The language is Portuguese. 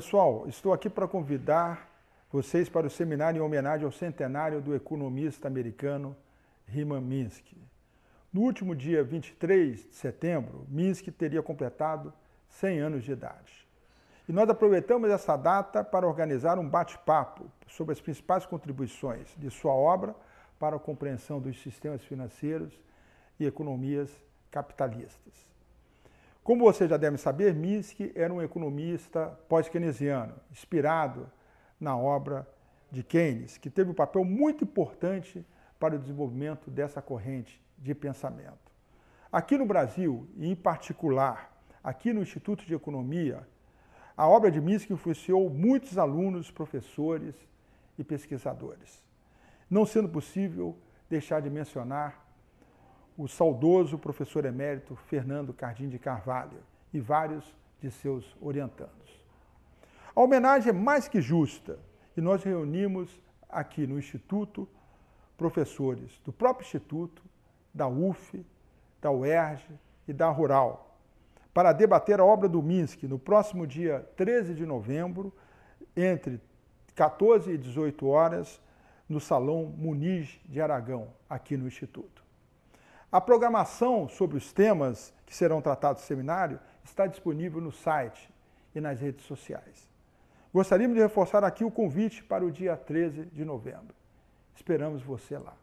Pessoal, estou aqui para convidar vocês para o seminário em homenagem ao centenário do economista americano Herman Minsky. No último dia 23 de setembro, Minsky teria completado 100 anos de idade. E nós aproveitamos essa data para organizar um bate-papo sobre as principais contribuições de sua obra para a compreensão dos sistemas financeiros e economias capitalistas. Como você já deve saber, Minsky era um economista pós-keynesiano, inspirado na obra de Keynes, que teve um papel muito importante para o desenvolvimento dessa corrente de pensamento. Aqui no Brasil, e em particular aqui no Instituto de Economia, a obra de Minsky influenciou muitos alunos, professores e pesquisadores. Não sendo possível deixar de mencionar o saudoso professor emérito Fernando Cardim de Carvalho e vários de seus orientandos. A homenagem é mais que justa e nós reunimos aqui no Instituto professores do próprio Instituto, da UF, da UERJ e da Rural, para debater a obra do Minsk no próximo dia 13 de novembro, entre 14 e 18 horas, no Salão Muniz de Aragão, aqui no Instituto. A programação sobre os temas que serão tratados no seminário está disponível no site e nas redes sociais. Gostaríamos de reforçar aqui o convite para o dia 13 de novembro. Esperamos você lá.